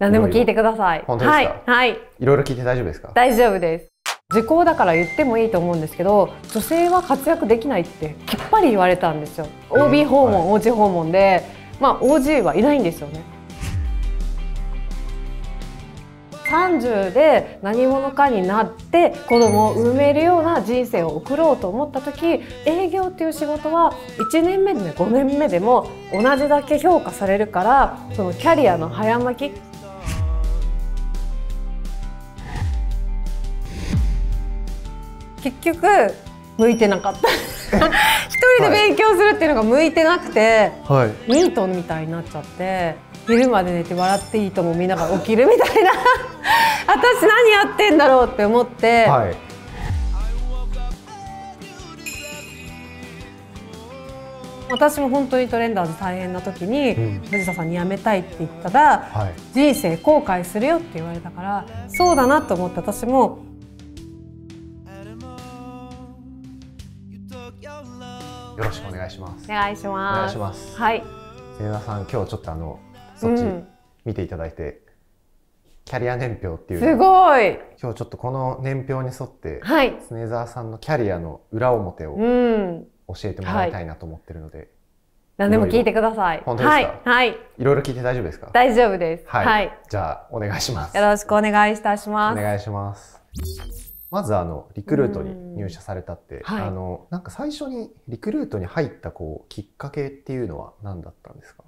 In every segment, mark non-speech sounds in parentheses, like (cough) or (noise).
何でも聞いてください。本当ですか、はい、はい。いろいろ聞いて大丈夫ですか大丈夫です。受講だから言ってもいいと思うんですけど女性は活躍できないってきっぱり言われたんですよ OB 訪問、はい、OG 訪問でまあ OG はいないんですよね30で何者かになって子供を産めるような人生を送ろうと思った時営業っていう仕事は1年目でも5年目でも同じだけ評価されるからそのキャリアの早巻き結局向いてなかった (laughs) 一人で勉強するっていうのが向いてなくて、はい、ニートみたいになっちゃって昼まで寝て「笑っていいとも見ながら起きるみたいな (laughs) 私何やってんだろうって思って、はい、私も本当にトレンダーズ大変な時に、藤、田、さんに辞めたいって言ったら、はい、人生後悔するよって言われたからそうだなと思って私もよろしくお願いします。お願いします。お願いします。はい。ゼナさん、今日ちょっとあの、そっち見ていただいて、うん、キャリア年表っていう。すごい。今日ちょっとこの年表に沿って、はい。常沢さんのキャリアの裏表を、うん。教えてもらいたいなと思ってるので。はい、何でも聞いてください。本当ですか、はい、はい。いろいろ聞いて大丈夫ですか大丈夫です、はい。はい。じゃあ、お願いします。よろしくお願いいたします。お願いします。まずあのリクルートに入社されたって、はい、あのなんか最初にリクルートに入ったこうきっかけっていうのは何だったんですか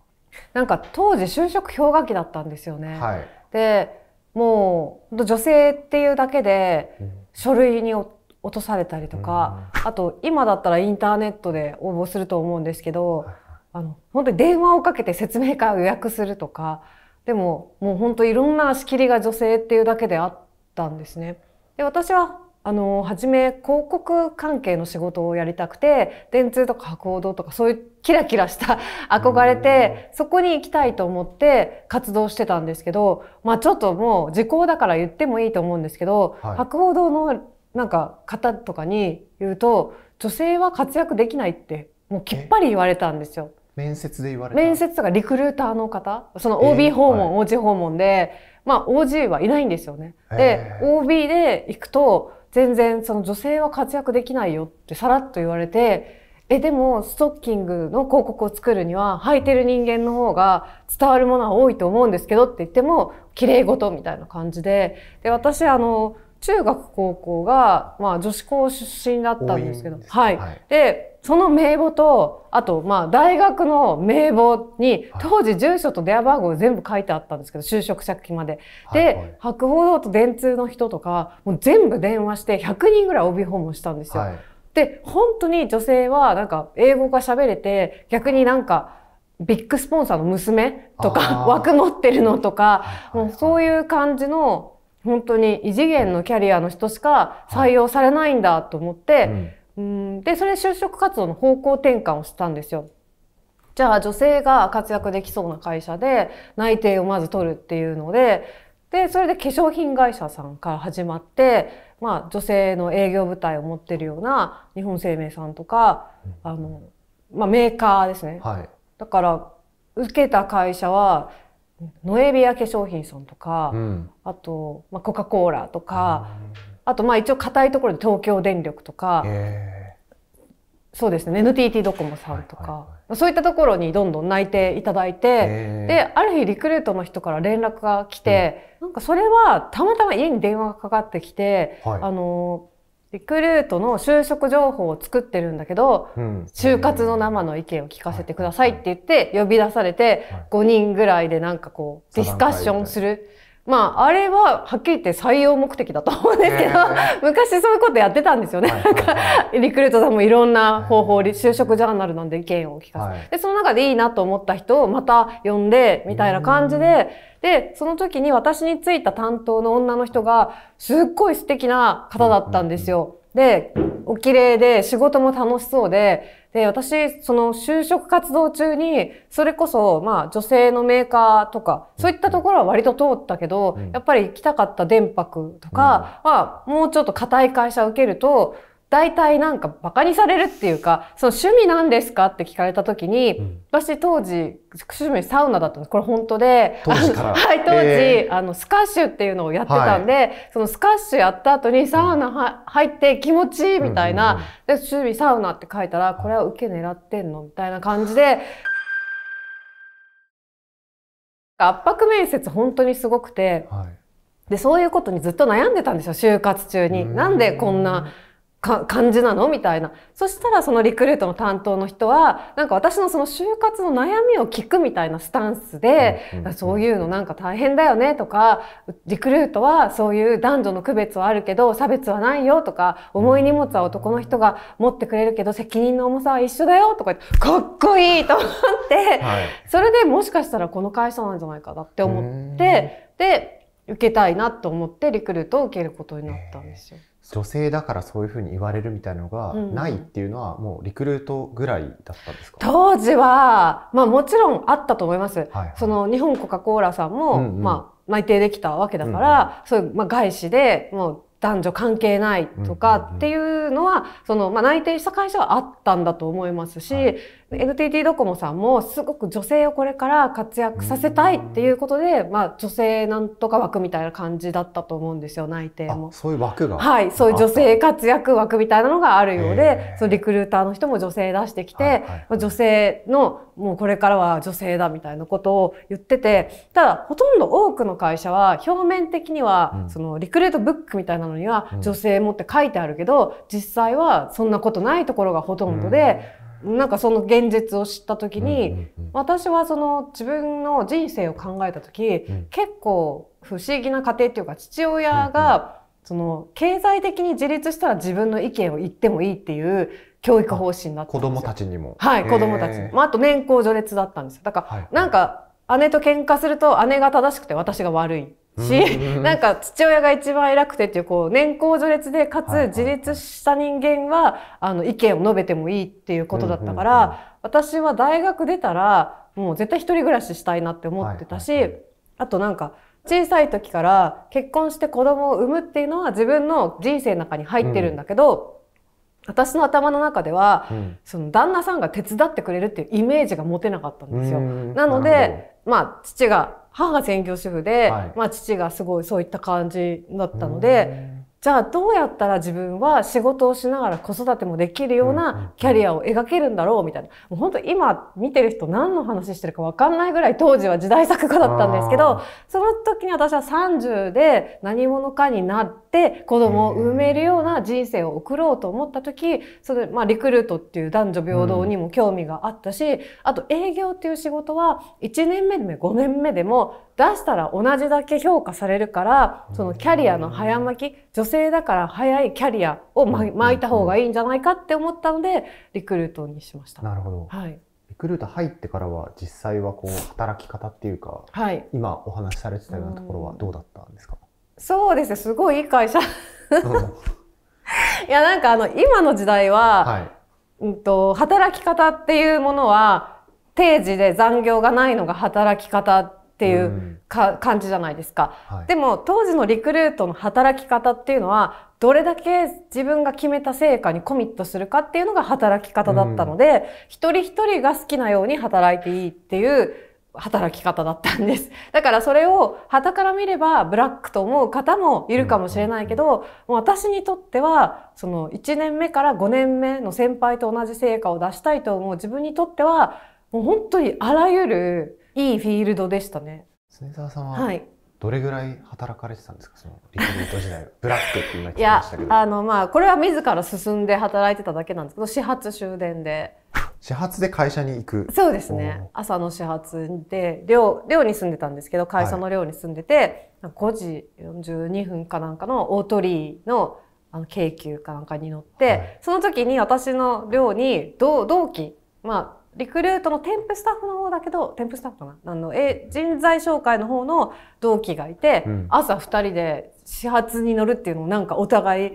なんか当時就職氷河期だったんですよね。はい、でもう女性っていうだけで書類に落とされたりとか、うん、あと今だったらインターネットで応募すると思うんですけど、はい、あの本当に電話をかけて説明会を予約するとかでももう本当いろんな仕切りが女性っていうだけであったんですね。で私はあの初め広告関係の仕事をやりたくて電通とか博報堂とかそういうキラキラした憧れてそこに行きたいと思って活動してたんですけどまあちょっともう時効だから言ってもいいと思うんですけど、はい、博報堂のなんか方とかに言うと女性は活躍できないってもうきっぱり言われたんですよ。面接で言われ面接とかリクルーターの方その OB 訪問、えーはい、おうち訪問で。まあ OG はいないんですよね。で、OB で行くと、全然その女性は活躍できないよってさらっと言われて、え、でも、ストッキングの広告を作るには、履いてる人間の方が伝わるものは多いと思うんですけどって言っても、綺麗事みたいな感じで。で、私、あの、中学高校が、まあ、女子校出身だったんですけど、はい、はい、で、その名簿と、あと、まあ、大学の名簿に、当時住所と電話番号全部書いてあったんですけど、就職先まで。で、はいはい、博報堂と電通の人とか、もう全部電話して100人ぐらい帯訪問したんですよ。はい、で、本当に女性は、なんか、英語が喋れて、逆になんか、ビッグスポンサーの娘とか、枠持ってるのとか、もうそういう感じの、本当に異次元のキャリアの人しか採用されないんだと思って、はいうんうんでそれ就職活動の方向転換をしたんですよ。じゃあ女性が活躍できそうな会社で内定をまず取るっていうのででそれで化粧品会社さんから始まって、まあ、女性の営業部隊を持ってるような日本生命さんとかあの、まあ、メーカーですね、はい、だから受けた会社はノエビア化粧品さんとか、うん、あと、まあ、コカ・コーラとか、あとまあ一応硬いところで東京電力とか、そうですね NTT ドコモさんとか、はいはい、そういったところにどんどん泣いていただいて、である日リクルートの人から連絡が来て、うん、なんかそれはたまたま家に電話がかかってきて、はい、あのリクルートの就職情報を作ってるんだけど、就活の生の意見を聞かせてくださいって言って呼び出されて、5人ぐらいでなんかこうディスカッションする。まあ、あれははっきり言って採用目的だと思うんですけど、えー、昔そういうことやってたんですよね。なんか、リクルートさんもいろんな方法で、就職ジャーナルなんで意見を聞かせ、はい、で、その中でいいなと思った人をまた呼んで、みたいな感じで、で、その時に私についた担当の女の人が、すっごい素敵な方だったんですよ。で、お綺麗で、仕事も楽しそうで、で、私、その就職活動中に、それこそ、まあ、女性のメーカーとか、そういったところは割と通ったけど、うん、やっぱり行きたかった電白とかは、うんまあ、もうちょっと硬い会社受けると、大体なんかバカにされるっていうか、その趣味なんですかって聞かれた時に、うん、私当時、趣味サウナだったんです。これ本当で。当時はい、当時、えー、あの、スカッシュっていうのをやってたんで、はい、そのスカッシュやった後にサウナは、入って気持ちいいみたいな、で、趣味サウナって書いたら、これは受け狙ってんのみたいな感じで、圧迫面接本当にすごくて、はい、で、そういうことにずっと悩んでたんですよ、就活中に。んなんでこんな、感じなのみたいな。そしたらそのリクルートの担当の人は、なんか私のその就活の悩みを聞くみたいなスタンスで、そういうのなんか大変だよねとか、リクルートはそういう男女の区別はあるけど、差別はないよとか、重い荷物は男の人が持ってくれるけど、責任の重さは一緒だよとか言って、かっこいいと思って、はい、それでもしかしたらこの会社なんじゃないかなって思って、で、受けたいなと思ってリクルートを受けることになったんですよ。えー女性だからそういうふうに言われるみたいなのがないっていうのは、もうリクルートぐらいだったんですか、うん、当時は、まあもちろんあったと思います。はいはい、その日本コカ・コーラさんも、うんうん、まあ内定できたわけだから、うんうん、そういう、まあ、外資でもう男女関係ないとかっていうのは、その、まあ、内定した会社はあったんだと思いますし、はい、NTT ドコモさんもすごく女性をこれから活躍させたいっていうことで、まあ、女性なんとか枠みたいな感じだったと思うんですよ内定もそういう枠がはいそういう女性活躍枠みたいなのがあるようでそのリクルーターの人も女性出してきて、はいはい、女性のもうこれからは女性だみたいなことを言っててただほとんど多くの会社は表面的には、そのリクルートブックみたいなのには女性もって書いてあるけど、うん、実際はそんなことないところがほとんどで。うんなんかその現実を知った時に、うんうん私はその自分の人生を考えた時、うん、結構不思議な家庭っていうか父親が、その経済的に自立したら自分の意見を言ってもいいっていう教育方針になって子供たちにもはい子供たちに、まあ、あと年功序列だったんですよ。だから、はい、なんか姉と喧嘩すると姉が正しくて私が悪いし、なんか父親が一番偉くてっていうこう年功序列でかつ自立した人間はあの意見を述べてもいいっていうことだったから、私は大学出たらもう絶対一人暮らししたいなって思ってたし、あとなんか小さい時から結婚して子供を産むっていうのは自分の人生の中に入ってるんだけど、私の頭の中では、その旦那さんが手伝ってくれるっていうイメージが持てなかったんですよ。なので、まあ父が母が専業主婦で、はい、まあ、父がすごいそういった感じだったので、じゃあどうやったら自分は仕事をしながら子育てもできるようなキャリアを描けるんだろうみたいな。もう本当今見てる人何の話してるかわかんないぐらい当時は時代作家だったんですけど、その時に私は30で何者かになって子供を産めるような人生を送ろうと思った時、そのまあリクルートっていう男女平等にも興味があったし、あと営業っていう仕事は1年目でも5年目でも出したら同じだけ評価されるから、そのキャリアの早巻き、女性だから早いキャリアを巻いた方がいいんじゃないかって思ったので、リクルートにしました。なるほど。はい。リクルート入ってからは実際はこう働き方っていうか、はい、今お話しされてたようなところはどうだったんですか、うん、そうですねすごいいい会社 (laughs) いやなんかあの今の時代は、はい、うんと、と働き方っていうものは定時で残業がないのが働き方っていうか、感じじゃないですか、はい、でも当時のリクルートの働き方っていうのはどれだけ自分が決めた成果にコミットするかっていうのが働き方だったので、一人一人が好きなように働いていいっていう働き方だったんです。だからそれを旗から見ればブラックと思う方もいるかもしれないけど、うん、私にとってはその1年目から5年目の先輩と同じ成果を出したいと思う自分にとってはもう本当にあらゆるいいフィールドでしたね。常沢さんは、はい、どれぐらい働かれてたんですかそのリクルート時代ブラックって今聞きましたけどいやあのまあこれは自ら進んで働いてただけなんですけど始発終電で始発で会社に行くそうですね朝の始発で寮寮に住んでたんですけど会社の寮に住んでて、はい、5時42分かなんかの大鳥居のあの京急かなんかに乗って、はい、その時に私の寮に同期まあリクルートの添付スタッフの方だけど添付スタッフかなあのえ人材紹介の方の同期がいて、うん、朝2人で始発に乗るっていうのをなんかお互い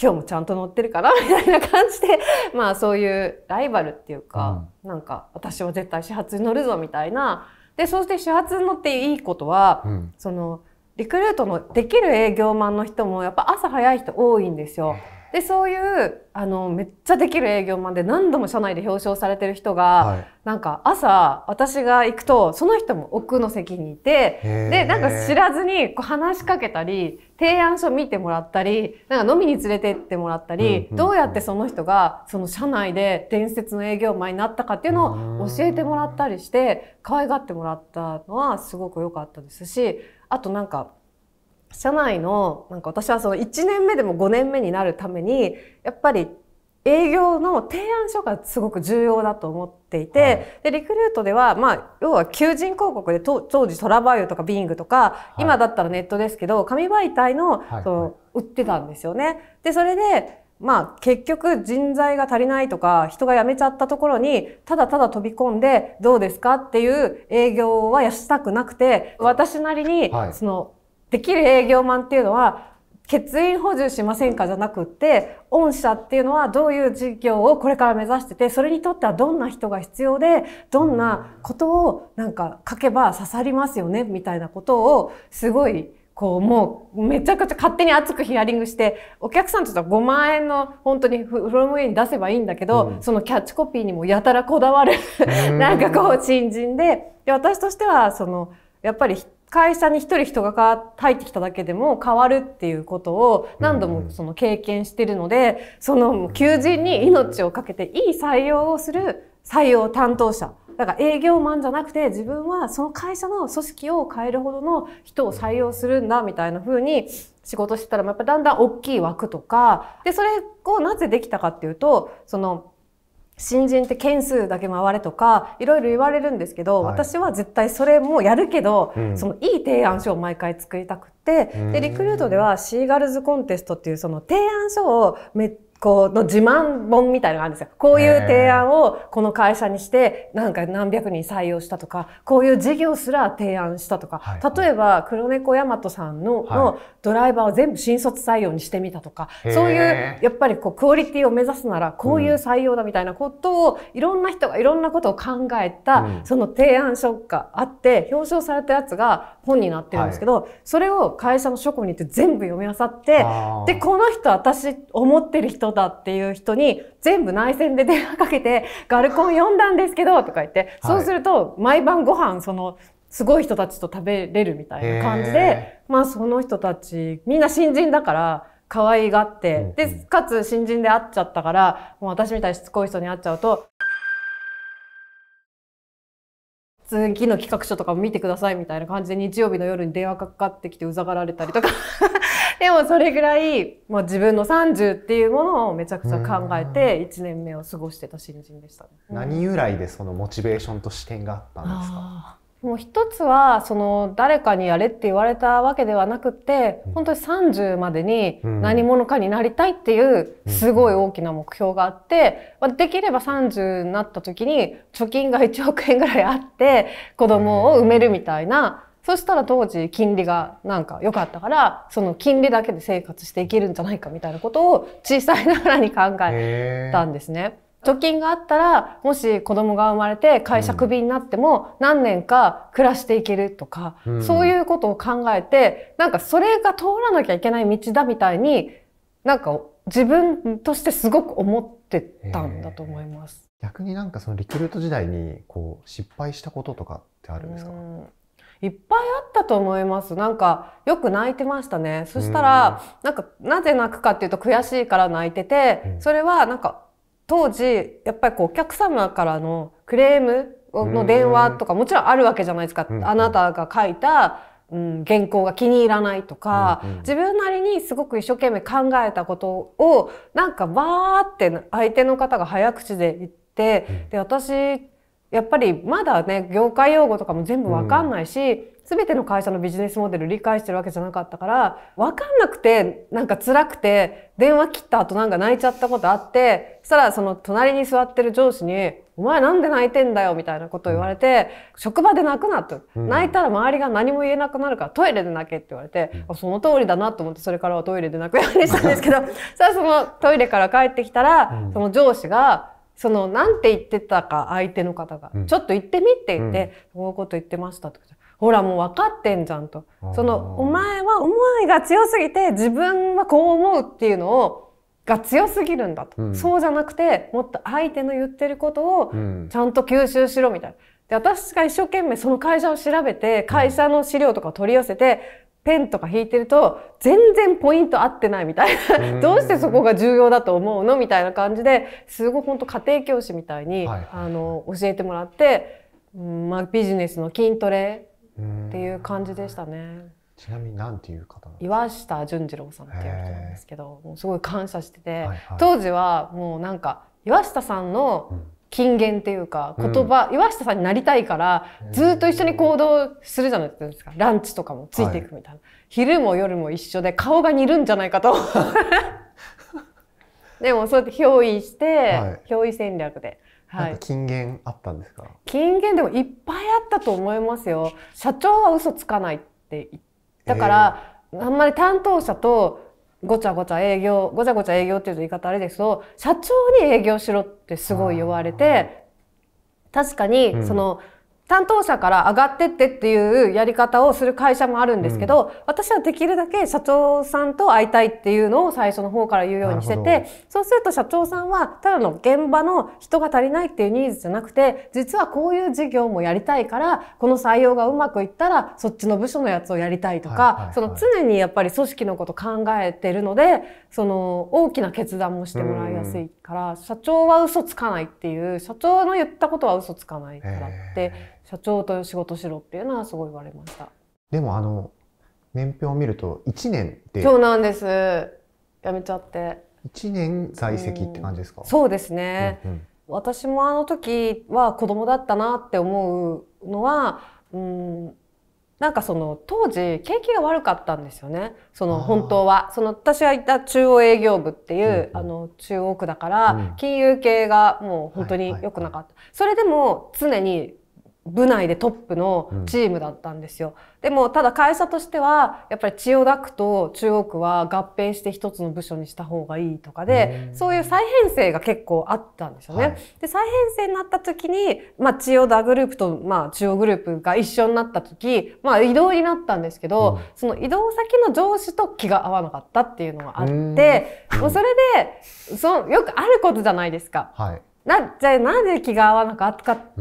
今日もちゃんと乗ってるからみたいな感じで (laughs) まあそういうライバルっていうか、うん、なんか私は絶対始発に乗るぞみたいなでそして始発に乗っていいことは、うん、そのリクルートのできる営業マンの人もやっぱ朝早い人多いんですよ。でそういうあのめっちゃできる営業マンで何度も社内で表彰されてる人が、はい、なんか朝私が行くとその人も奥の席にいてでなんか知らずにこう話しかけたり提案書見てもらったりなんか飲みに連れてってもらったり、うんうん、どうやってその人がその社内で伝説の営業マンになったかっていうのを教えてもらったりして可愛がってもらったのはすごく良かったですしあとなんか社内のなんか私はその1年目でも5年目になるためにやっぱり営業の提案書がすごく重要だと思っていて、はい、でリクルートでは、まあ、要は求人広告で当時トラバイオとかビングとか、はい、今だったらネットですけど紙媒体のはい、その売ってたんですよね。でそれでまあ結局人材が足りないとか人が辞めちゃったところにただただ飛び込んでどうですかっていう営業はやしたくなくて私なりにそのできる営業マンっていうのは欠員補充しませんかじゃなくって御社っていうのはどういう事業をこれから目指しててそれにとってはどんな人が必要でどんなことをなんか書けば刺さりますよねみたいなことをすごいこうもうめちゃくちゃ勝手に熱くヒアリングしてお客さんとしては5万円の本当にフロムウェイに出せばいいんだけど、うん、そのキャッチコピーにもやたらこだわる (laughs) なんかこう新人でで私としてはそのやっぱり会社に一人人が入ってきただけでも変わるっていうことを何度もその経験してるので、その求人に命をかけていい採用をする採用担当者。だから営業マンじゃなくて自分はその会社の組織を変えるほどの人を採用するんだみたいな風に仕事してたらやっぱだんだん大きい枠とか、で、それをなぜできたかっていうと、その新人って件数だけ回れとかいろいろ言われるんですけど、はい、私は絶対それもやるけど、うん、そのいい提案書を毎回作りたくて、でリクルートではシーガルズコンテストっていうその提案書をめっこうの自慢本みたいのがあるんですよ。こういう提案をこの会社にして、なんか何百人採用したとか、こういう事業すら提案したとか、例えば黒猫大和さんののドライバーを全部新卒採用にしてみたとか、そういう、やっぱりこうクオリティを目指すなら、こういう採用だみたいなことを、いろんな人がいろんなことを考えた、その提案書があって、表彰されたやつが本になってるんですけど、それを会社の書庫に行って全部読み漁って、で、この人私思ってる人だっていう人に全部内戦で電話かけて「ガルコン読んだんですけど」とか言ってそうすると毎晩ご飯そのすごい人たちと食べれるみたいな感じでまあその人たちみんな新人だから。可愛がって、で、かつ新人で会っちゃったから、もう私みたいにしつこい人に会っちゃうと、次の企画書とかも見てくださいみたいな感じで日曜日の夜に電話かかってきてうざがられたりとかでもそれぐらい、もう自分の30っていうものをめちゃくちゃ考えて1年目を過ごしてた新人でした、ね、何由来でそのモチベーションと視点があったんですかもう一つは、その誰かにやれって言われたわけではなくて、本当に30までに何者かになりたいっていうすごい大きな目標があって、まあ、できれば30になった時に貯金が1億円ぐらいあって子供を産めるみたいな、そしたら当時金利がなんか良かったからその金利だけで生活していけるんじゃないかみたいなことを小さいながらに考えたんですね。貯金があったらもし子供が生まれて会社クビになっても何年か暮らしていけるとか、うん、そういうことを考えてなんかそれが通らなきゃいけない道だみたいになんか自分としてすごく思ってたんだと思います。逆になんかそのリクルート時代にこう失敗したこととかってあるんですか、うんいっぱいあったと思います。なんか、よく泣いてましたね。そしたら、なんか、なぜ泣くかっていうと悔しいから泣いてて、それはなんか、当時、やっぱりこう、お客様からのクレームの電話とか、もちろんあるわけじゃないですか。あなたが書いた、うん、原稿が気に入らないとか、うんうん、自分なりにすごく一生懸命考えたことをなんかわーって相手の方が早口で言って、で私やっぱりまだね業界用語とかも全部わかんないし、うん、全ての会社のビジネスモデル理解してるわけじゃなかったからわかんなくてなんか辛くて電話切った後なんか泣いちゃったことあってそしたらその隣に座ってる上司に「お前なんで泣いてんだよ」みたいなことを言われて「職場で泣くな」と、うん、泣いたら周りが何も言えなくなるからトイレで泣け」って言われて、うん、その通りだなと思ってそれからはトイレで泣くようにしたんですけど (laughs) さあそのトイレから帰ってきたら、その上司が「その、なんて言ってたか、相手の方が。うん、ちょっと言ってみって言って、こういうこと言ってましたとか。ほらもう分かってんじゃんと。その、お前は思いが強すぎて自分はこう思うっていうのを、が強すぎるんだと、うん、そうじゃなくて、もっと相手の言ってることをちゃんと吸収しろみたいな。で、私が一生懸命その会社を調べて、会社の資料とかを取り寄せて、ペンとか引いてると全然ポイント合ってないみたいなどうしてそこが重要だと思うのみたいな感じですごい本当家庭教師みたいに、はい、あの教えてもらって、まあ、ビジネスの筋トレっていう感じでしたね。ちなみに何ていう方岩下淳二郎さんっていう人なんですけどすごい感謝してて、はいはい、当時はもうなんか岩下さんの、うん金言っていうか言葉、うん、岩下さんになりたいからずっと一緒に行動するじゃないですか、うん、ランチとかもついていくみたいな、はい、昼も夜も一緒で顔が似るんじゃないかと (laughs) でもそうやって憑依して、はい、憑依戦略で。はい、金言あったんですか金言でもいっぱいあったと思いますよ社長は嘘つかないってだから、えー、あんまり担当者とごちゃごちゃ営業ごちゃごちゃ営業っていう言い方あれですけど社長に営業しろってすごい言われて確かにその、うん担当者から上がってってっていうやり方をする会社もあるんですけど、うん、私はできるだけ社長さんと会いたいっていうのを最初の方から言うようにしててそうすると社長さんはただの現場の人が足りないっていうニーズじゃなくて実はこういう事業もやりたいからこの採用がうまくいったらそっちの部署のやつをやりたいとか、その常にやっぱり組織のこと考えてるのでその大きな決断もしてもらいやすいから、社長は嘘つかないっていう社長の言ったことは嘘つかないからって。社長と仕事しろっていうのはすごい言われましたでもあの年表を見ると1年でそうなんです辞めちゃって1年在籍って感じですか、うん、そうですね、うんうん、私もあの時は子供だったなって思うのは、うん、なんかその当時景気が悪かったんですよね。その本当はその私がいた中央営業部っていう、うん、あの中央区だから、金融系がもう本当に良くなかった、はいはいはい。それでも常に部内でトップのチームだったんですよ。うん、でもただ会社としてはやっぱり千代田区と中央区は合併して一つの部署にした方がいいとかでそういう再編成が結構あったんですよね。はい、で再編成になった時に、まあ、千代田グループと、まあ、中央グループが一緒になった時、まあ、移動になったんですけど、うん、その移動先の上司と気が合わなかったっていうのがあってもうそれでそよくあることじゃないですか。はいなじゃあなぜ気が合わなかっ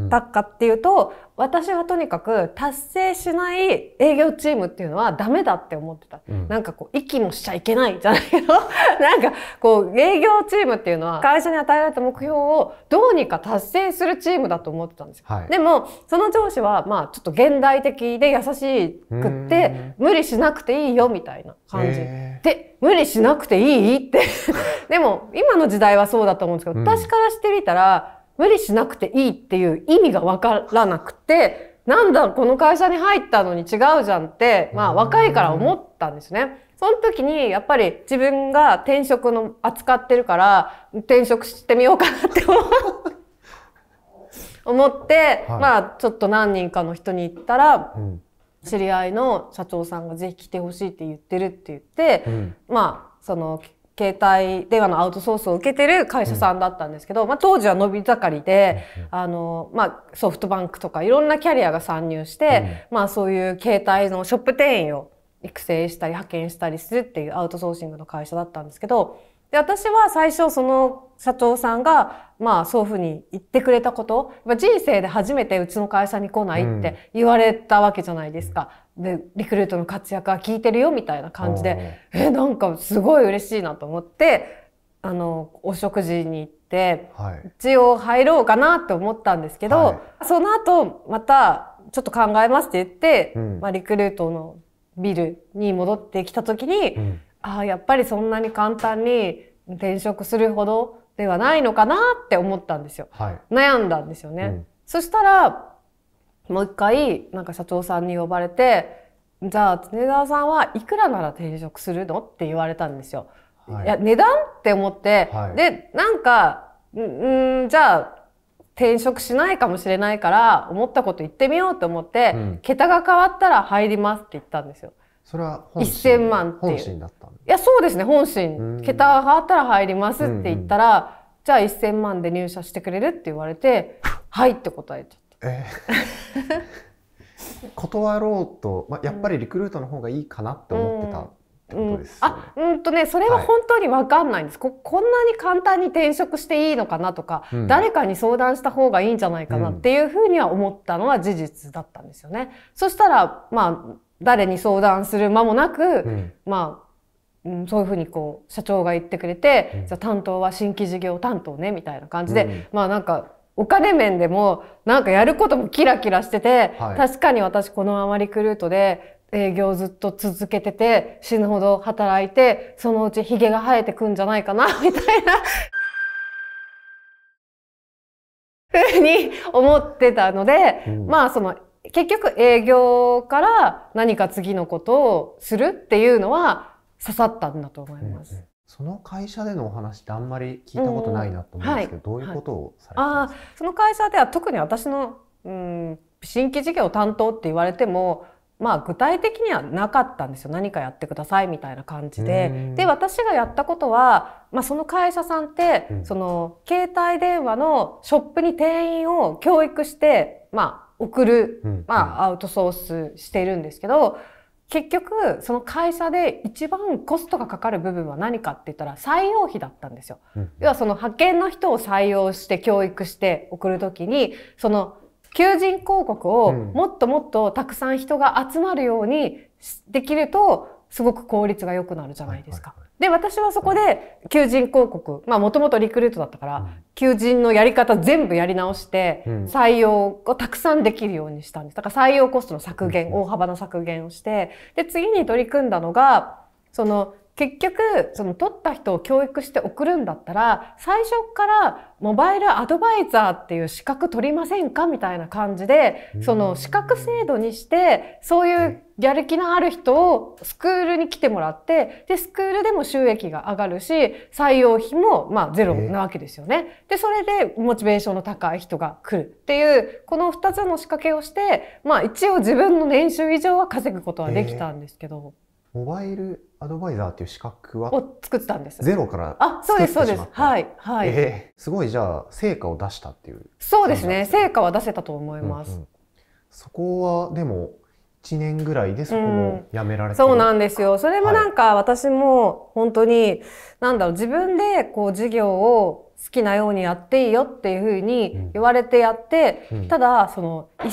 たかっていうと、うん、私はとにかく達成しない営業チームっていうのはダメだって思ってた、うん、なんかこう息もしちゃいけないじゃないけど (laughs) なんかこう営業チームっていうのは会社に与えられた目標をどうにか達成するチームだと思ってたんですよ、はい、でもその上司はまあちょっと現代的で優しくって無理しなくていいよみたいな感じで無理しなくていいって (laughs) でも今の時代はそうだと思うんですけど、うん、私からしてみたたら、無理しなくていいっていう意味がわからなくて、なんだ、この会社に入ったのに違うじゃんって、まあ若いから思ったんですね。その時に、やっぱり自分が転職の扱ってるから、転職してみようかなって思って (laughs) 思って、はい、まあちょっと何人かの人に言ったら、うん、知り合いの社長さんがぜひ来てほしいって言ってるって言って、うん、まあその携帯電話のアウトソースを受けてる会社さんだったんですけど、まあ、当時は伸び盛りで、あの、まあ、ソフトバンクとかいろんなキャリアが参入して、まあ、そういう携帯のショップ店員を育成したり派遣したりするっていうアウトソーシングの会社だったんですけど、で、私は最初その社長さんが、まあそういうふうに言ってくれたこと、人生で初めてうちの会社に来ないって言われたわけじゃないですか。うん、で、リクルートの活躍は聞いてるよみたいな感じで、え、なんかすごい嬉しいなと思って、あの、お食事に行って、はい、一応入ろうかなって思ったんですけど、はい、その後またちょっと考えますって言って、うん、まあリクルートのビルに戻ってきたときに、うんああ、やっぱりそんなに簡単に転職するほどではないのかなって思ったんですよ。はい、悩んだんですよね。うん、そしたら、もう一回、なんか社長さんに呼ばれて、じゃあ、常沢さんはいくらなら転職するのって言われたんですよ。はい、いや、値段って思って、はい、で、なんか、うん、じゃあ、転職しないかもしれないから、思ったこと言ってみようと思って、うん、桁が変わったら入りますって言ったんですよ。それは本心1000万っていう。いや、そうですね、本心。桁があったら入りますって言ったら、うんうん、じゃあ1000万で入社してくれるって言われて、はいって答えちゃった。えー (laughs) 断ろうと、まあ、やっぱりリクルートの方がいいかなって思ってたうんうん、あうんとねそれは本当にわかんないんです、はい、ここんなに簡単に転職していいのかなとか、うん、誰かに相談した方がいいんじゃないかなっていうふうには思ったのは事実だったんですよね。そしたら、まあ誰に相談する間もなく、うん、まあうん、そういうふうにこう社長が言ってくれて、うん、じゃあ担当は新規事業担当ねみたいな感じで、うん、まあなんかお金面でもなんかやることもキラキラしてて、はい、確かに私このあまリクルートで営業ずっと続けてて死ぬほど働いてそのうちヒゲが生えてくんじゃないかな (laughs) みたいなふうに思ってたので、まあその結局営業から何か次のことをするっていうのは刺さったんだと思います。うんその会社でのお話ってあんまり聞いたことないなと思うんですけど、うんはい、どういうことをされてますか、その会社では特に私の、うん、新規事業担当って言われてもまあ具体的にはなかったんですよ何かやってくださいみたいな感じでで私がやったことは、まあ、その会社さんって、うん、その携帯電話のショップに店員を教育してまあ送る、まあ、アウトソースしてるんですけど、結局、その会社で一番コストがかかる部分は何かって言ったら採用費だったんですよ。要はその派遣の人を採用して教育して送るときに、その求人広告をもっともっとたくさん人が集まるようにできると、すごく効率が良くなるじゃないですか。はいはいはいで、私はそこで求人広告、まあもともとリクルートだったから、うん、求人のやり方全部やり直して、採用をたくさんできるようにしたんです。だから採用コストの削減、大幅な削減をして、で、次に取り組んだのが、その、結局その取った人を教育して送るんだったら最初からモバイルアドバイザーっていう資格取りませんかみたいな感じでその資格制度にしてそういうやる気のある人をスクールに来てもらってでスクールでも収益が上がるし採用費もまあゼロなわけですよね。でそれでモチベーションの高い人が来るっていうこの2つの仕掛けをしてまあ一応自分の年収以上は稼ぐことはできたんですけど。モバイルアドバイザーっていう資格はを作ったんです。ゼロからあ、そうです、そうです。はい、はい。えー、すごいじゃあ成果を出したっていう。そうですね。成果は出せたと思います。うんうん、そこはでも1年ぐらいでそこもやめられて、うん、そうなんですよ。それもなんか私も本当に、なんだろう、自分でこう事業を好きなようにやっていいよっていうふうに言われてやって、うんうん、ただその1000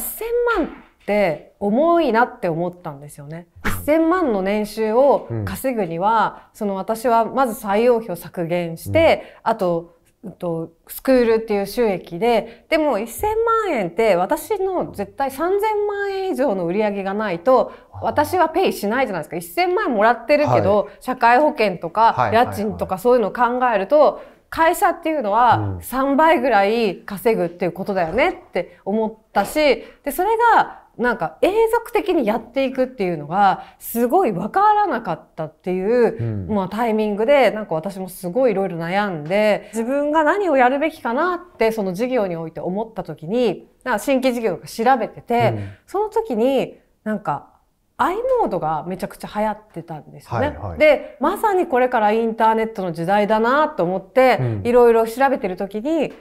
万って重いなって思ったんですよね。1000万の年収を稼ぐには、うん、その私はまず採用費を削減して、うん、あと、うんと、スクールっていう収益で、でも1000万円って私の絶対3000万円以上の売り上げがないと、私はペイしないじゃないですか。1000万円もらってるけど、はい、社会保険とか、家賃とかそういうのを考えると、会社っていうのは3倍ぐらい稼ぐっていうことだよねって思ったし、で、それがなんか永続的にやっていくっていうのがすごい分からなかったっていう、うん、まあ、タイミングでなんか私もすごいいろいろ悩んで自分が何をやるべきかなってその事業において思った時になんか新規事業とか調べてて、うん、その時になんか i モードがめちゃくちゃ流行ってたんですよね。はいはい、でまさにこれからインターネットの時代だなと思っていろいろ調べてる時に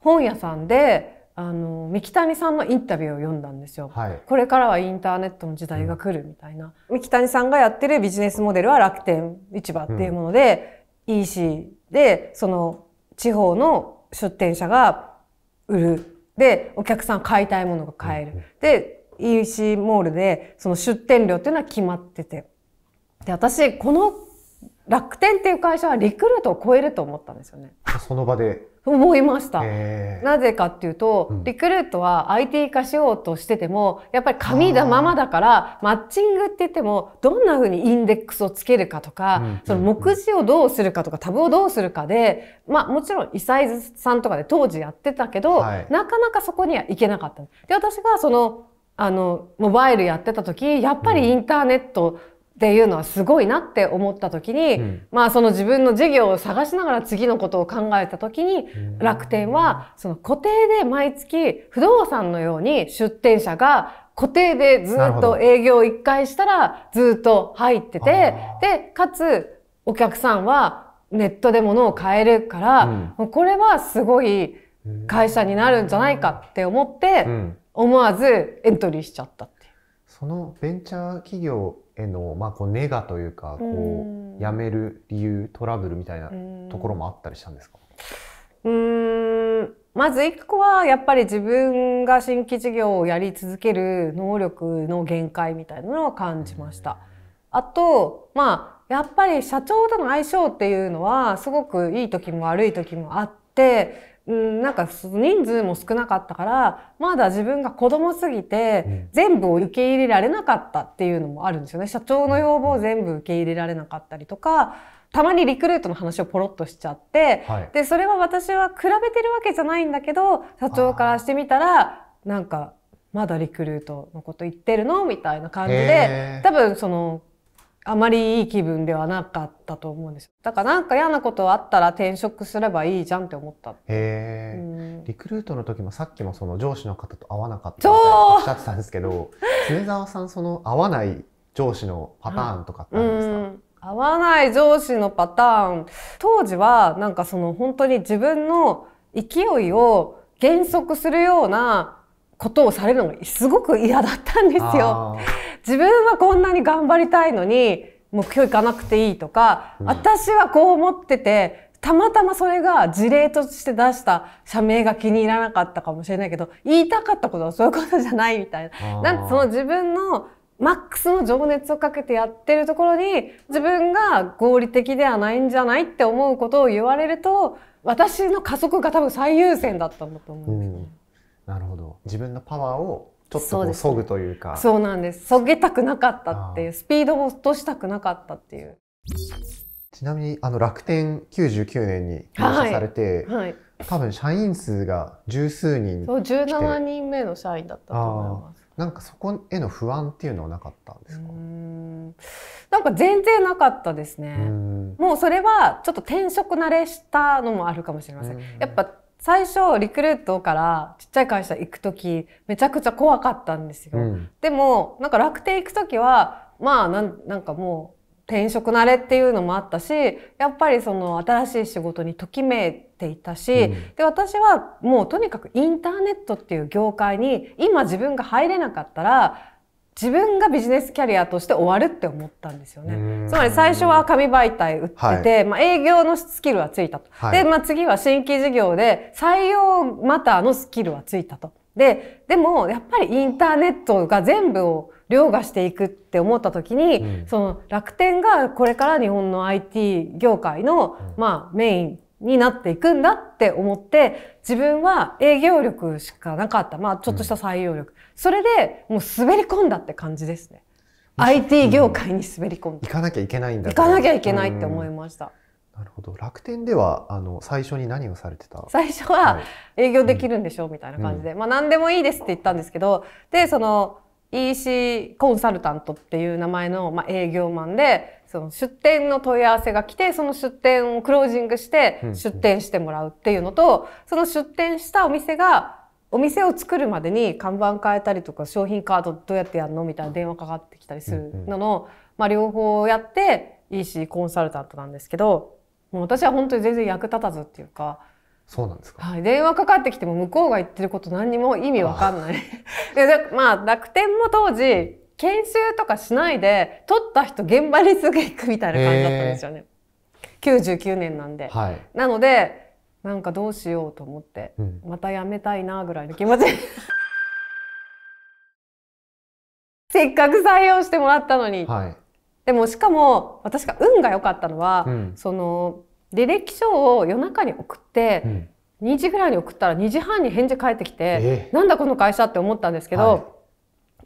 本屋さんであの三木谷さんのインタビューを読んだんですよ、はい、これからはインターネットの時代が来るみたいな、うん、三木谷さんがやってるビジネスモデルは楽天市場っていうもので、うん、EC でその地方の出店者が売るでお客さん買いたいものが買える、うん、で EC モールでその出店料っていうのは決まっててで私この楽天っていう会社はリクルートを超えると思ったんですよねその場で思いました。なぜかっていうと、リクルートは IT 化しようとしてても、やっぱり紙だままだから、マッチングって言っても、どんな風にインデックスをつけるかとか、その目次をどうするかとか、タブをどうするかで、まあもちろん、イサイズさんとかで当時やってたけど、はい、なかなかそこにはいけなかった。で、私がその、あの、モバイルやってた時、やっぱりインターネットっていうのはすごいなって思った時に、うん、まあその自分の事業を探しながら次のことを考えた時に、楽天はその固定で毎月不動産のように出店者が固定でずっと営業1回したらずっと入ってて、で、かつお客さんはネットで物を買えるから、うん、これはすごい会社になるんじゃないかって思って、思わずエントリーしちゃったっていう。そのベンチャー企業への、まあ、こうネガというかこう辞める理由トラブルみたいなところもあったりしたんですかうんまず1個はやっぱり自分が新規事業をやり続ける能力の限界みたいなのを感じました。あと、まあ、やっぱり社長との相性っていうのはすごくいい時も悪い時もあってうん、なんか人数も少なかったからまだ自分が子供すぎて全部を受け入れられなかったっていうのもあるんですよね社長の要望を全部受け入れられなかったりとかたまにリクルートの話をポロッとしちゃって、はい、でそれは私は比べてるわけじゃないんだけど社長からしてみたらなんかまだリクルートのこと言ってるのみたいな感じで多分そのあまりいい気分ではなかったと思うんですだからなんか嫌なことあったら転職すればいいじゃんって思ったへえ、うん、リクルートの時もさっきもその上司の方と会わなかったっておっしゃってたんですけど常澤さんその会わない上司のパターンとかってあるんですか、合わない上司のパターン当時はなんかその本当に自分の勢いを減速するようなことをされるのがすごく嫌だったんですよ。自分はこんなに頑張りたいのに目標行かなくていいとか、うん、私はこう思っててたまたまそれが事例として出した社名が気に入らなかったかもしれないけど言いたかったことはそういうことじゃないみたいな。なんかその自分のマックスの情熱をかけてやってるところに自分が合理的ではないんじゃないって思うことを言われると私の加速が多分最優先だったんだと思うんですうん、なるほど自分のパワーをちょっとそぐというかそうなんですそげたくなかったっていうスピードを落としたくなかったっていうちなみにあの楽天99年に入社されて、はい、はい、多分社員数が十数人そう17人目の社員だったと思いますなんかそこへの不安っていうのはなかったんですかなんか全然なかったですねもうそれはちょっと転職慣れしたのもあるかもしれませんやっぱ最初リクルートからちっちゃい会社行く時めちゃくちゃ怖かったんですよ、うん、でもなんか楽天行く時はまあなんなんかもう転職慣れっていうのもあったしやっぱりその新しい仕事にときめいていたし、うん、で私はもうとにかくインターネットっていう業界に今自分が入れなかったら自分がビジネスキャリアとして終わるって思ったんですよね。つまり最初は紙媒体売ってて、はい、まあ、営業のスキルはついたと。はい、で、まあ、次は新規事業で採用マターのスキルはついたと。で、でもやっぱりインターネットが全部を凌駕していくって思った時に、うん、その楽天がこれから日本の IT 業界の、まあ、メインになっていくんだって思って自分は営業力しかなかったまあちょっとした採用力、それでもう滑り込んだって感じですね。IT 業界に滑り込んだ、行かなきゃいけないんだ行かなきゃいけないって思いました。なるほど楽天ではあの最初に何をされてた最初は営業できるんでしょ、はい、みたいな感じで、うん、まあ、何でもいいですって言ったんですけどでその EC コンサルタントっていう名前の、まあ、営業マンでその出店の問い合わせが来てその出店をクロージングして出店してもらうっていうのと、うん、その出店したお店がお店を作るまでに看板変えたりとか商品カードどうやってやるのみたいな電話かかってきたりするのの、まあ、両方やって EC コンサルタントなんですけどもう私は本当に全然役立たずっていうか。そうなんですか、はい、電話かかってきても向こうが言ってること何にも意味わかんない (laughs) でまあ楽天も当時研修とかしないで取った人現場にすぐ行くみたいな感じだったんですよね99年なんで、はい、なのでなんかどうしようと思って、うん、またやめたいなぐらいの気持ち (laughs) せっかく採用してもらったのに、はい、でもしかも私が運が良かったのは、うん、その履歴書を夜中に送って、うん、2時ぐらいに送ったら2時半に返事返ってきて、えー、なんだこの会社って思ったんですけど、は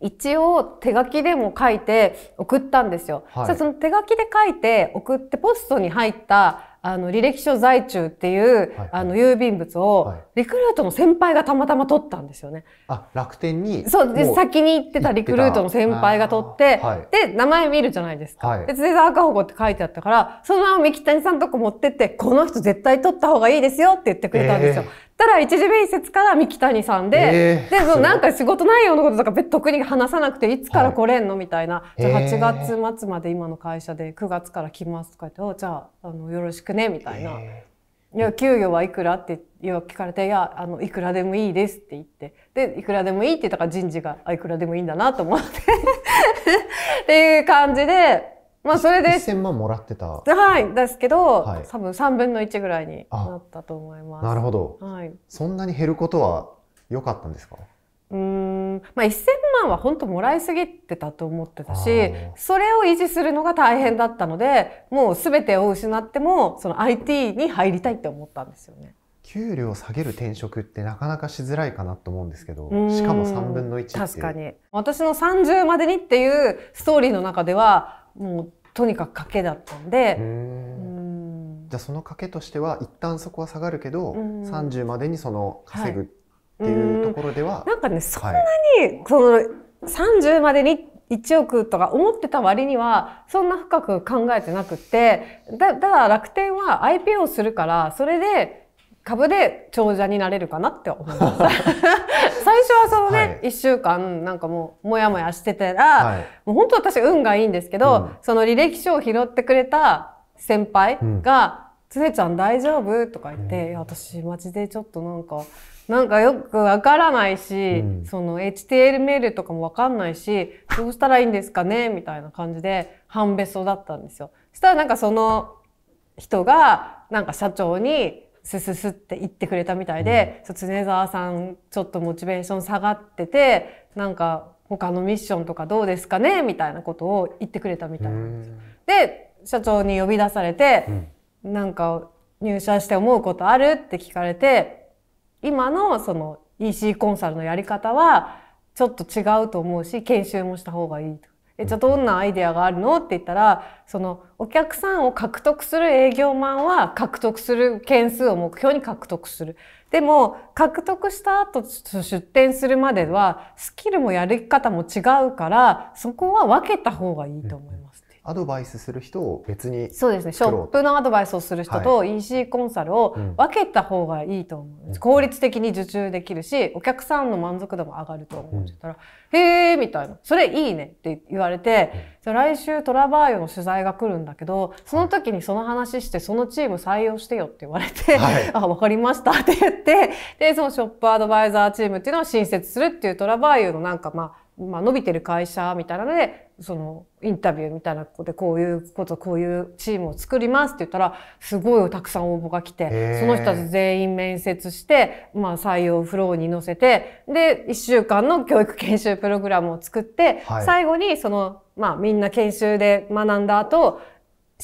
い、一応手書きでも書いて送ったんですよ。はい、その手書きで書いて送ってポストに入ったあの履歴書在中っていう、あの郵便物を、リクルートの先輩がたまたま取ったんですよね。あ楽天にそうで先に行ってたリクルートの先輩が取って、で名前見るじゃないですか。で、全で赤保護って書いてあったからそのまま三木谷さんとこ持ってってこの人絶対取った方がいいですよって言ってくれたんですよ。たら一次面接から三木谷さんで、えー、でそのなんか仕事内容のこととか別特に話さなくていつから来れんのみたいな、じゃあ8月末まで今の会社で9月から来ますとか言って、じゃああのよろしくねみたいな。えーいや、給与はいくらってよ聞かれて、いや、あの、いくらでもいいですって言って。で、いくらでもいいって言ったから人事が、あ、いくらでもいいんだなと思ってっていう感じで、まあそれで。1000万もらってた。はい、ですけど、はい、多分3分の1ぐらいになったと思います。なるほど。はい。そんなに減ることは良かったんですかうん、まあ1000万は本当もらいすぎてたと思ってたし、それを維持するのが大変だったので、もう全てを失っても、その IT に入りたいって思ったんですよね。給料下げる転職ってなかなかしづらいかなと思うんですけど、しかも3分の1って確かに。私の30までにっていうストーリーの中では、もうとにかく賭けだったんで。んじゃあその賭けとしては一旦そこは下がるけど30までにその稼ぐっていうところでは、はい、なんかねそんなに、その30までに1億とか思ってた割にはそんな深く考えてなくてだだから楽天は IPO するからそれで株で長者になれるかなって思います。(laughs) 最初はそのね、一、はい、週間なんかもう、もやもやしてたら、はい、もう本当私運がいいんですけど、うん、その履歴書を拾ってくれた先輩が、つ、う、ね、ん、ちゃん大丈夫とか言って、うん、いや、私マジでちょっとなんか、なんかよくわからないし、うん、その HTML とかもわかんないし、どうしたらいいんですかねみたいな感じで、半べそだったんですよ。そしたらなんかその人が、なんか社長に、スススって言ってくれたみたいで、うん、常沢さんちょっとモチベーション下がっててなんか他のミッションとかどうですかねみたいなことを言ってくれたみたいなんですよ。で社長に呼び出されて、うん、なんか入社して思うことあるって聞かれて今のその EC コンサルのやり方はちょっと違うと思うし研修もした方がいいと。えじゃあどんなアイデアがあるのって言ったらそのお客さんを獲得する営業マンは獲得する件数を目標に獲得するでも獲得した後出店するまではスキルもやり方も違うからそこは分けた方がいいと思います。アドバイスする人を別にそうですねショップのアドバイスをする人と EC コンサルを分けた方がいいと思う、うん、効率的に受注できるしお客さんの満足度も上がると思うって言ったら「うん、へえ」みたいな「それいいね」って言われて、うん、来週トラバーヨの取材が来るんだけどその時にその話してそのチーム採用してよって言われて「はい、(laughs) あ分かりました」って言ってでそのショップアドバイザーチームっていうのを新設するっていうトラバーヨのなんかまあまあ、伸びてる会社みたいなのでそのインタビューみたいなことでこういうことこういうチームを作りますって言ったらすごいたくさん応募が来てその人たち全員面接して、まあ、採用フローに乗せてで1週間の教育研修プログラムを作って、最後にその、まあ、みんな研修で学んだ後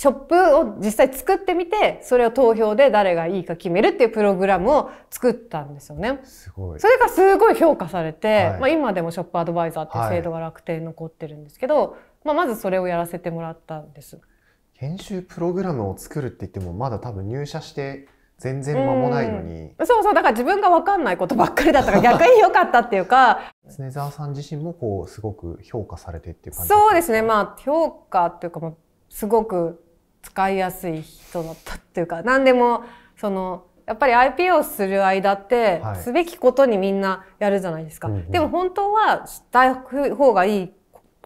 ショップを実際作ってみて、それを投票で誰がいいか決めるっていうプログラムを作ったんですよね。すごい。それがすごい評価されて、はい、まあ今でもショップアドバイザーっていう制度が楽天残ってるんですけど、はい、まあまずそれをやらせてもらったんです。研修プログラムを作るって言ってもまだ多分入社して全然間もないのに、うそうそうだから自分が分かんないことばっかりだったから (laughs) 逆に良かったっていうか常澤さん自身もこうすごく評価されてっていう感じそうですねまあ評価っていうかすごく使いやすい人だったっていうか何でもそのやっぱり IP をする間って、すべきことにみんなやるじゃないですか、うんでも本当はしたい方がいい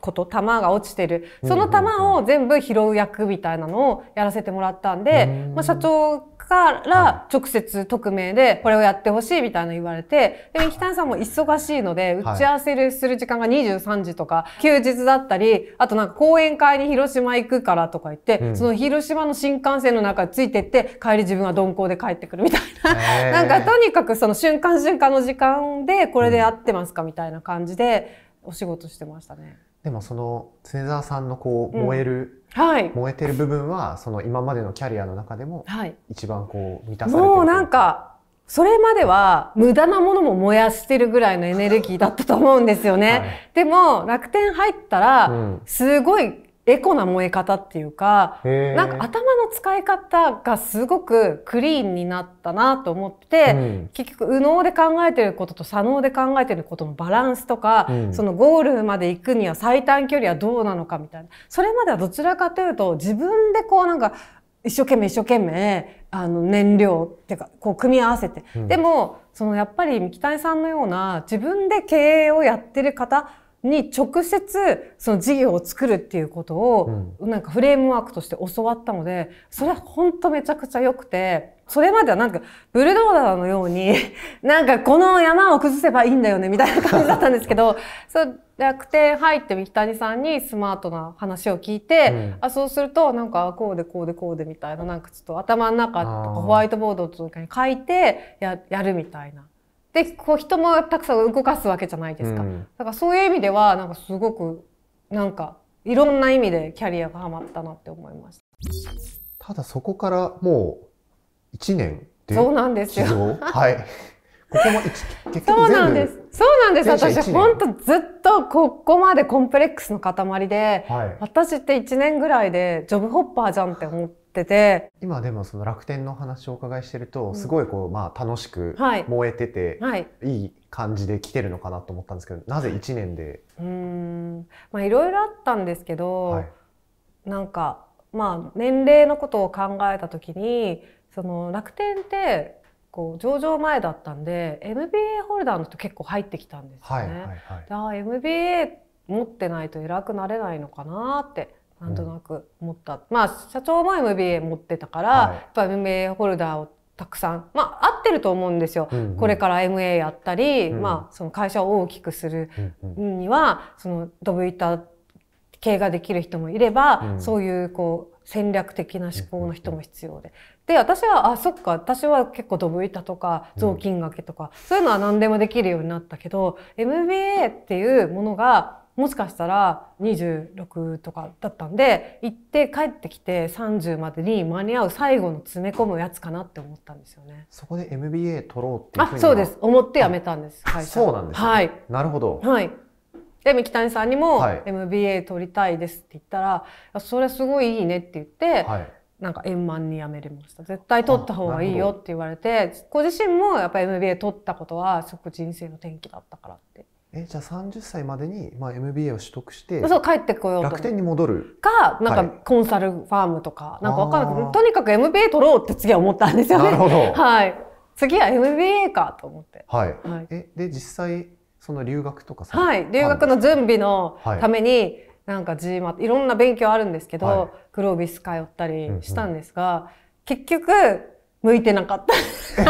こと玉が落ちてるその玉を全部拾う役みたいなのをやらせてもらったんで、まあ、社長から直接匿名でこれをやってほしいみたいな言われて、で、北谷さんも忙しいので、打ち合わせする時間が23時とか、休日だったり、あとなんか講演会に広島行くからとか言って、その広島の新幹線の中についてって、帰り自分は鈍行で帰ってくるみたいな。(laughs) なんかとにかくその瞬間瞬間の時間でこれで合ってますかみたいな感じでお仕事してましたね。でもその常沢さんのこう燃える、うん、はい、燃えてる部分はその今までのキャリアの中でも一番こう満たされてる、はい、もうなんかそれまでは無駄なものも燃やしてるぐらいのエネルギーだったと思うんですよね。はい、でも楽天入ったらすごいエコな燃え方っていうか、なんか頭の使い方がすごくクリーンになったなと思って、うん、結局右脳で考えてることと左脳で考えてることのバランスとか、うん、そのゴールまで行くには最短距離はどうなのかみたいな。それまではどちらかというと自分でこうなんか一生懸命一生懸命あの燃料っていうかこう組み合わせて、うん、でもそのやっぱり三木谷さんのような自分で経営をやってる方に直接その事業を作るっていうことをなんかフレームワークとして教わったのでそれは本当めちゃくちゃ良くてそれまではなんかブルドーダーのように (laughs) なんかこの山を崩せばいいんだよねみたいな感じだったんですけど (laughs) そう楽天入って三谷さんにスマートな話を聞いて、うん、あそうするとなんかこうでこうでこうでみたいななんかちょっと頭の中とかホワイトボードとかに書いてややるみたいな。でこう人もたくさん動かすわけじゃないですか、うん、だからそういう意味ではなんかすごくなんかいろんな意味でキャリアがハマったなって思いましたただそこからもう1年そうなんですよはいここも結局そうなんですそうなんです私本当ずっとここまでコンプレックスの塊で、はい、私って1年ぐらいでジョブホッパーじゃんって思ってってて今でもその楽天の話をお伺いしてるとすごいこう、まあ、楽しく燃えてて、はい、いい感じで来てるのかなと思ったんですけどなぜ1年でうんまあいろいろあったんですけど、はい、なんかまあ年齢のことを考えた時にその楽天ってこう上場前だったんで MBA ホルダーの人結構入ってきたんですよね。はいはいはい、あ MBA 持ってないと偉くなれないのかなってなんとなく思った、うん、まあ社長も MBA 持ってたから、はい、やっぱ MBA ホルダーをたくさん、まあ、合ってると思うんですよ、うんうん、これから MA やったり、うん、まあ、その会社を大きくするには、うんうん、そのドブ板系ができる人もいれば、うん、そういうこう戦略的な思考の人も必要で。で私はあそっか私は結構ドブ板とか雑巾がけとか、そういうのは何でもできるようになったけど MBA っていうものがもしかしたら26とかだったんで行って帰ってきて30までに間に合う最後の詰め込むやつかなって思ったんですよねそこで MBA 取ろうっていうふうそうです思って辞めたんです会社そうなんです、ね、はいなるほどはいで三木谷さんにも「MBA 取りたいです」って言ったら「はい、それすごいいいね」って言って、はい、なんか円満に辞めれました絶対取った方がいいよって言われてご自身もやっぱり MBA 取ったことはすごく人生の転機だったからってえじゃあ30歳までに、まあ、MBA を取得してそう帰ってこよう楽天に戻るかなんかコンサルファームとか、はい、なんか分かんないとにかく MBA 取ろうって次は思ったんですよね。なるほど (laughs) はい次は MBA かと思って。はい。はい、えで実際その留学とかさ。はい。留学の準備のために、はい、なんか G マいろんな勉強あるんですけど、はい、グロービス通ったりしたんですが、うんうん、結局向いてなかった。(laughs) 一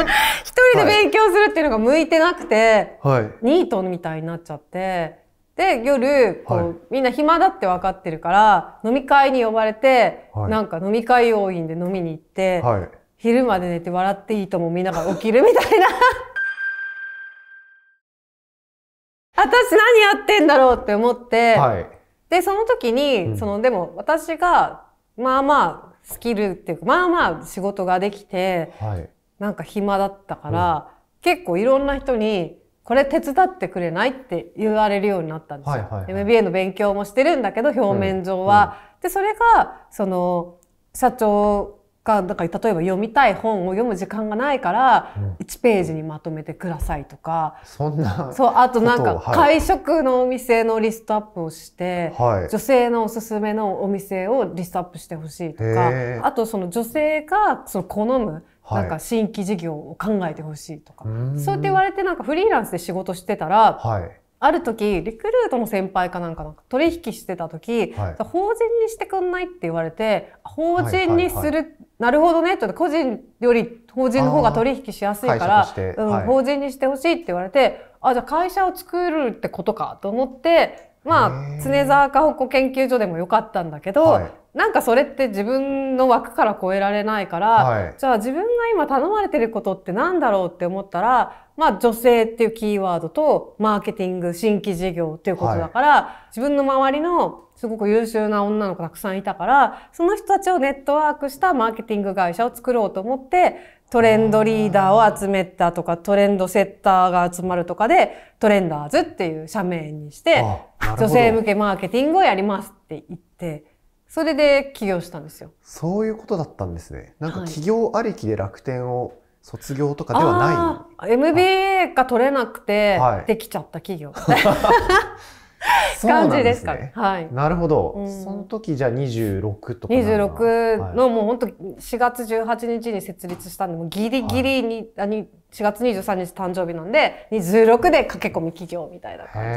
人で勉強するっていうのが向いてなくて、はい、ニートみたいになっちゃって、で、夜、こう、はい、みんな暇だって分かってるから、飲み会に呼ばれて、はい、なんか飲み会要員で飲みに行って、はい、昼まで寝て笑っていいとも見ながら起きるみたいな。(laughs) 私何やってんだろうって思って、で、その時に、うん、その、でも私がまあまあスキルっていうかまあまあ仕事ができて、はい、なんか暇だったから、うん、結構いろんな人にこれ手伝ってくれないって言われるようになったんですよ。はいはいはい、MBA の勉強もしてるんだけど表面上は。うんうん、でそれがその社長がだから例えば読みたい本を読む時間がないから、1ページにまとめてくださいとかそんなそうあとなんか会食のお店のリストアップをして、はい、女性のおすすめのお店をリストアップしてほしいとかあとその女性がその好むなんか新規事業を考えてほしいとか、はい、そうやって言われてなんかフリーランスで仕事してたら、はい、ある時リクルートの先輩かなんかなんか取引してた時、はい、法人にしてくんないって言われて法人にするなるほどねちょっと個人より法人の方が取引しやすいからうん、はい、法人にしてほしいって言われてあじゃあ会社を作るってことかと思ってまあ常沢か保こ研究所でもよかったんだけど、はい、なんかそれって自分の枠から超えられないから、はい、じゃあ自分が今頼まれてることってなんだろうって思ったらまあ女性っていうキーワードとマーケティング新規事業っていうことだから、自分の周りのすごく優秀な女の子たくさんいたから、その人たちをネットワークしたマーケティング会社を作ろうと思って、トレンドリーダーを集めたとか、トレンドセッターが集まるとかで、トレンダーズっていう社名にして、女性向けマーケティングをやりますって言って、それで起業したんですよ。そういうことだったんですね。なんか起業ありきで楽天を卒業とかではない、はい、MBA が取れなくて、できちゃった企業。(laughs) 感じですかね。はい。なるほど。うん、その時じゃあ26とか。26のもう本当4月18日に設立したんで、もギリギリに、はい、4月23日誕生日なんで、26で駆け込み企業みたいな感じ。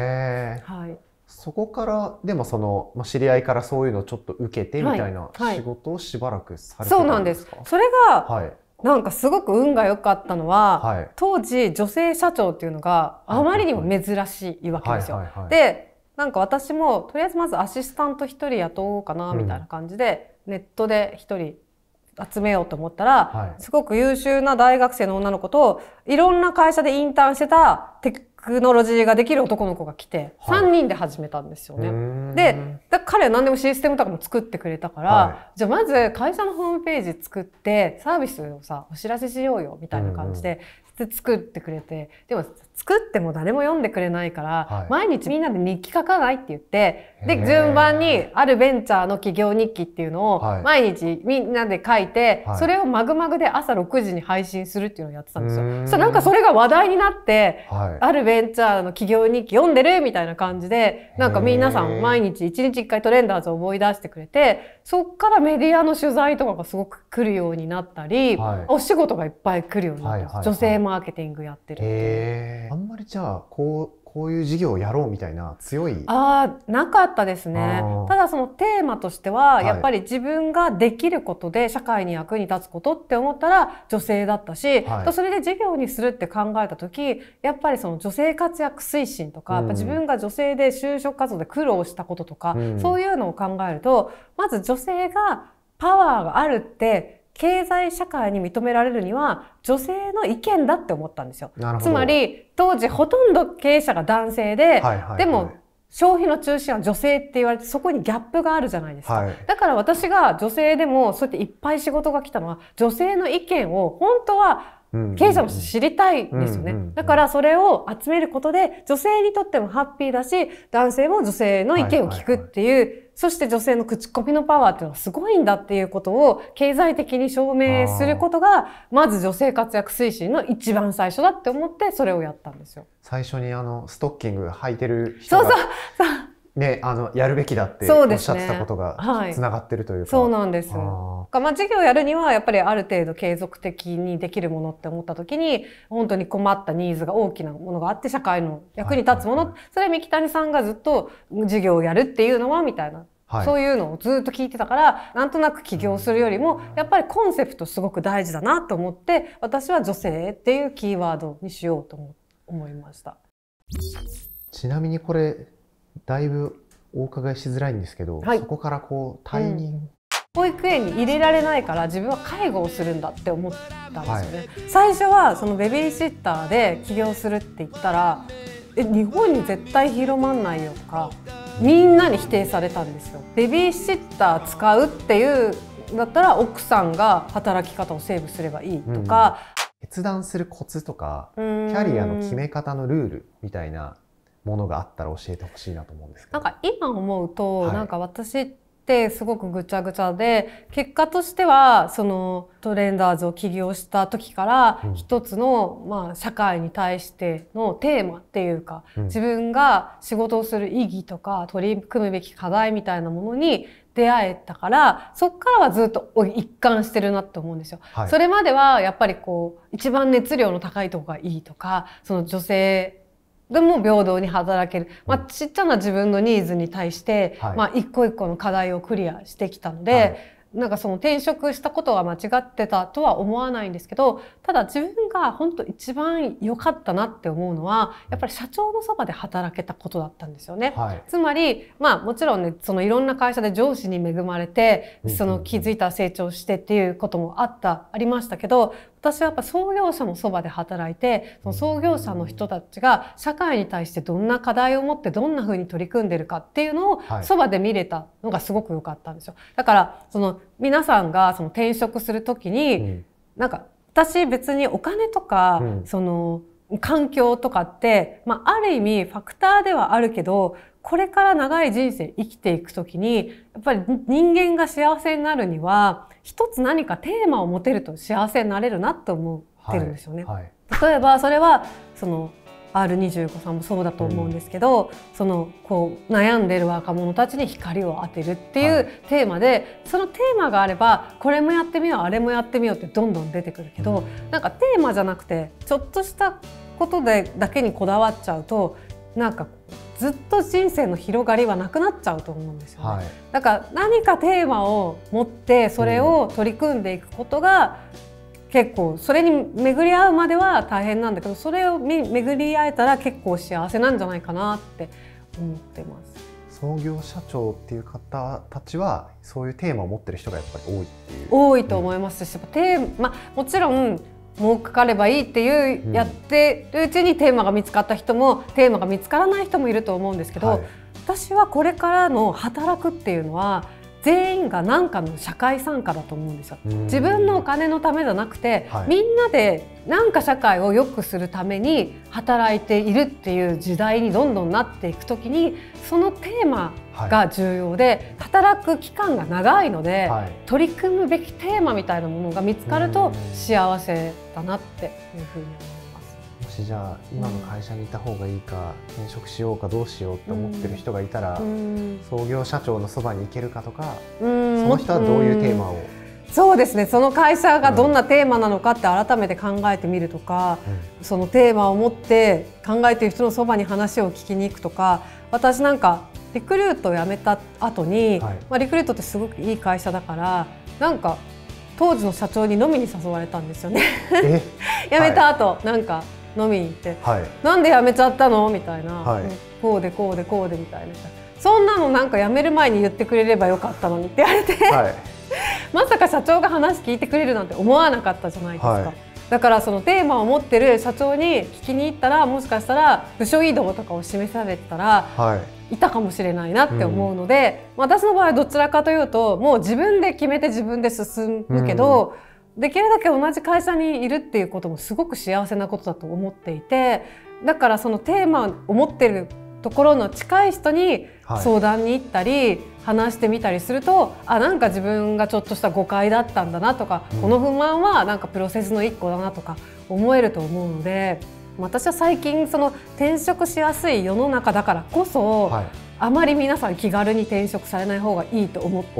はい。そこからでもその、まあ、知り合いからそういうのをちょっと受けてみたいな仕事をしばらくされてたんですか、はいはい、そうなんです。それが、はい、なんかすごく運が良かったのは、はい、当時女性社長っていうのがあまりにも珍しいわけですよ。でなんか私もとりあえずまずアシスタント1人雇おうかなみたいな感じで、うん、ネットで1人集めようと思ったら、はい、すごく優秀な大学生の女の子といろんな会社でインターンしてたテクノロジーができる男の子が来て、はい、3人で始めたんですよね。で彼は何でもシステムとかも作ってくれたから、はい、じゃあまず会社のホームページ作ってサービスをさお知らせしようよみたいな感じで、うん、作ってくれてでも作っても誰も読んでくれないから、はい、毎日みんなで日記書かないって言って、で、順番にあるベンチャーの企業日記っていうのを毎日みんなで書いて、はい、それをマグマグで朝6時に配信するっていうのをやってたんですよ。そなんかそれが話題になって、はい、あるベンチャーの企業日記読んでるみたいな感じで、なんか皆さん毎日1日1回トレンダーズを思い出してくれて、そっからメディアの取材とかがすごく来るようになったり、お仕事がいっぱい来るようになった、はいはい、女性マーケティングやってるってあんまりじゃあこうこういう事業をやろうみたいな強いあなかったですねただそのテーマとしてはやっぱり自分ができることで社会に役に立つことって思ったら女性だったし、はい、それで事業にするって考えた時やっぱりその女性活躍推進とか、うん、自分が女性で就職活動で苦労したこととか、うん、そういうのを考えるとまず女性がパワーがあるって経済社会に認められるには女性の意見だって思ったんですよ。つまり当時ほとんど経営者が男性で、でも消費の中心は女性って言われてそこにギャップがあるじゃないですか、はい、だから私が女性でもそうやっていっぱい仕事が来たのは女性の意見を本当は経営者も知りたいんですよね、だからそれを集めることで女性にとってもハッピーだし男性も女性の意見を聞くっていう、そして女性の口コミのパワーっていうのはすごいんだっていうことを経済的に証明することが、まず女性活躍推進の一番最初だって思って、それをやったんですよ。最初にあの、ストッキング履いてる人が。そうそう。ね、あのやるべきだっておっしゃってたことがつながってるというか、ねはい、そうなんですまあ、事業やるにはやっぱりある程度継続的にできるものって思った時に本当に困ったニーズが大きなものがあって社会の役に立つもの、はいそれは三木谷さんがずっと授業をやるっていうのはみたいなはい、そういうのをずっと聞いてたからなんとなく起業するよりもやっぱりコンセプトすごく大事だなと思って私は女性っていうキーワードにしようと思いましたちなみにこれだいぶお伺いしづらいんですけど、はい、そこからこう退任、うん、保育園に入れられないから自分は介護をするんだって思ったんですよね、はい、最初はそのベビーシッターで起業するって言ったらえ日本に絶対広まんないよとかみんなに否定されたんですよベビーシッター使うっていうだったら奥さんが働き方をセーブすればいいとか、うん、決断するコツとかキャリアの決め方のルールみたいなものがあったら教えてほしいなと思うんですけど。なんか今思うと、はい、なんか私ってすごくぐちゃぐちゃで結果としてはそのトレンダーズを起業した時から一つの、まあ、社会に対してのテーマっていうか、うん、自分が仕事をする意義とか取り組むべき課題みたいなものに出会えたからそっからはずっと一貫してるなって思うんですよ、はい、それまではやっぱりこう一番熱量の高いとこがいいとかその女性でも平等に働ける、まあ、ちっちゃな自分のニーズに対して、はい、まあ、一個一個の課題をクリアしてきたので、はい、なんかその転職したことが間違ってたとは思わないんですけどただ自分が本当一番良かったなって思うのはやっぱり社長のそばで働けたことだったんですよね、はい、つまり、まあ、もちろんねそのいろんな会社で上司に恵まれてその気づいた成長してっていうこともあったありましたけど私はやっぱ創業者のそばで働いてその創業者の人たちが社会に対してどんな課題を持ってどんなふうに取り組んでるかっていうのをそばで見れたのがすごく良かったんですよ。だからその皆さんがその転職する時に、うん、なんか私別にお金とか、うん、その環境とかって、まあ、ある意味ファクターではあるけど、これから長い人生生きていくときに、やっぱり人間が幸せになるには、一つ何かテーマを持てると幸せになれるなって思ってるんですよね。はいはい、例えば、それは、その、R25 さんもそうだと思うんですけど、うん、そのこう悩んでる若者たちに光を当てるっていうテーマで、はい、そのテーマがあればこれもやってみようあれもやってみようってどんどん出てくるけど、うん、なんかテーマじゃなくてちょっとしたことでだけにこだわっちゃうとなんかずっと人生の広がりはなくなっちゃうと思うんですよ、ね、はい、だから何かテーマを持ってそれを取り組んでいくことが、うん結構それに巡り合うまでは大変なんだけどそれを巡り合えたら結構幸せなんじゃないかなって思ってます。創業社長っていう方たちはそういうテーマを持ってる人がやっぱり多いっていう多いと思いますし、うん、テーマもちろん儲かればいいっていう、やってるうちにテーマが見つかった人もテーマが見つからない人もいると思うんですけど、はい、私はこれからの働くっていうのは全員が何かの社会参加だと思うんですよ。自分のお金のためじゃなくて、はい、みんなで何か社会を良くするために働いているっていう時代にどんどんなっていく時にそのテーマが重要で、はい、働く期間が長いので、はい、取り組むべきテーマみたいなものが見つかると幸せだなっていうふうに思います。私じゃあ今の会社にいた方がいいか転職しようかどうしようって思ってる人がいたら、創業社長のそばに行けるかとか、その人はどういうテーマを。そうですねその会社がどんなテーマなのかって改めて考えてみるとか、うん、そのテーマを持って考えてる人のそばに話を聞きに行くとか私なんかリクルートを辞めた後に、はい、まに、あ、リクルートってすごくいい会社だからなんか当時の社長に飲みに誘われたんですよね (laughs) 辞めた後、はい、なんか飲みに行って、はい、なんで辞めちゃったのみたいな、はい、こうでこうでこうでみたいなそんなのなんか辞める前に言ってくれればよかったのにって言われて、はい、(laughs) まさか社長が話聞いてくれるなんて思わなかったじゃないですか。だからそのテーマを持ってる社長に聞きに行ったらもしかしたら部署移動とかを示されたら、はい、いたかもしれないなって思うので、うん、私の場合はどちらかというともう自分で決めて自分で進むけど、うんできるだけ同じ会社にいるっていうこともすごく幸せなことだと思っていてだからそのテーマを持ってるところの近い人に相談に行ったり、はい、話してみたりするとあなんか自分がちょっとした誤解だったんだなとか、うん、この不満はなんかプロセスの一個だなとか思えると思うので私は最近その転職しやすい世の中だからこそ、はい、あまり皆さん気軽に転職されない方がいいと思って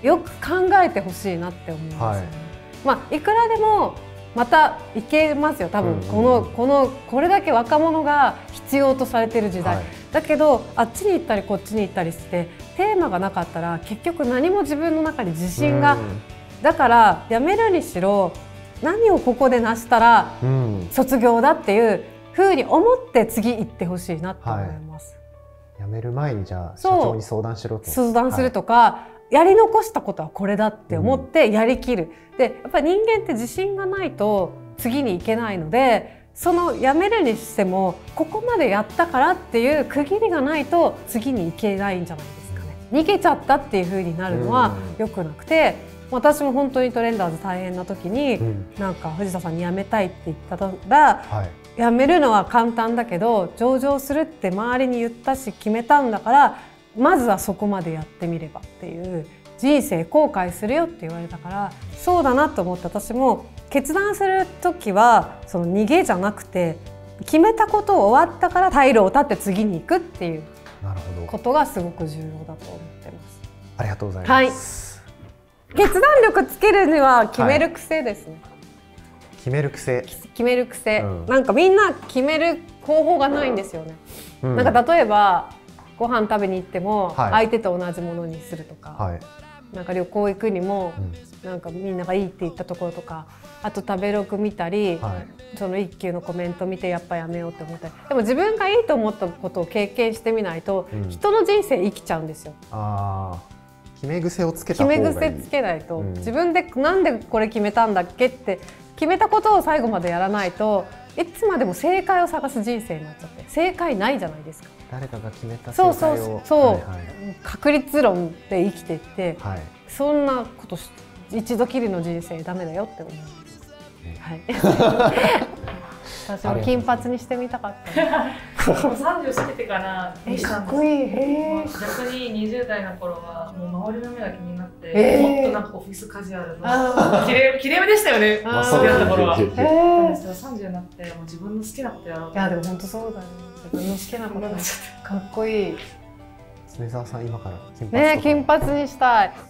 てよく考えてほしいなって思います、ね。はいまあ、いくらでもまたいけますよ多分、んこのこのこれだけ若者が必要とされてる時代、だけどあっちに行ったりこっちに行ったりしてテーマがなかったら結局何も自分の中に自信が、だからやめるにしろ何をここで成したら卒業だっていうふうに思って次行ってほしいなって思います。辞める前にじゃあ社長に相談しろと相談するとか、やり残したことはこれだって思ってやりきる。でやっぱり人間って自信がないと次に行けないのでそのやめるにしてもここまでやったからっていう区切りがないと次に行けないんじゃないですかね。逃げちゃったっていう風になるのは良くなくて私も本当にトレンダーズ大変な時に、うん、なんか藤田さんに辞めたいって言ったら、はい、辞めるのは簡単だけど上場するって周りに言ったし決めたんだからまずはそこまでやってみればっていう人生後悔するよって言われたからそうだなと思って私も決断する時はその逃げじゃなくて決めたことを終わったから退路を立って次に行くっていうことがすごく重要だと思ってます。ありがとうございます、はい、決断力つけるには決める癖ですね、はい、決める癖決める癖、うん、なんかみんな決める方法がないんですよね、うん、なんか例えばご飯食べに行っても相手と同じものにするとか、はい、なんか旅行行くにも、なんかみんながいいって言ったところとかあと食べログ見たり、はい、その一休のコメント見てやっぱやめようって思ったりでも自分がいいと思ったことを経験してみないと、人の人生生きちゃうんですよ。あ決め癖をつけ決め癖つけないと、うん、自分でなんでこれ決めたんだっけって決めたことを最後までやらないといつまでも正解を探す人生になっちゃって正解ないじゃないですか。誰かが決めたそうそうそう、はいはい、確率論で生きてって、はい、そんなこと一度きりの人生ダメだよって思います、ね、はい (laughs) 私も金髪にしてみたかった。もう三十過ぎてからえしかっこいい。逆に二十代の頃はもう周りの目が気になって、えー、もっとなんかオフィスカジュアルの綺麗綺麗めでしたよね。付き合った頃は。え (laughs) 三十になってもう自分の好きなことやろう。いやでも本当そうだね。自分の好きなことかっこいい梅沢さん今から金髪ね金髪にしたい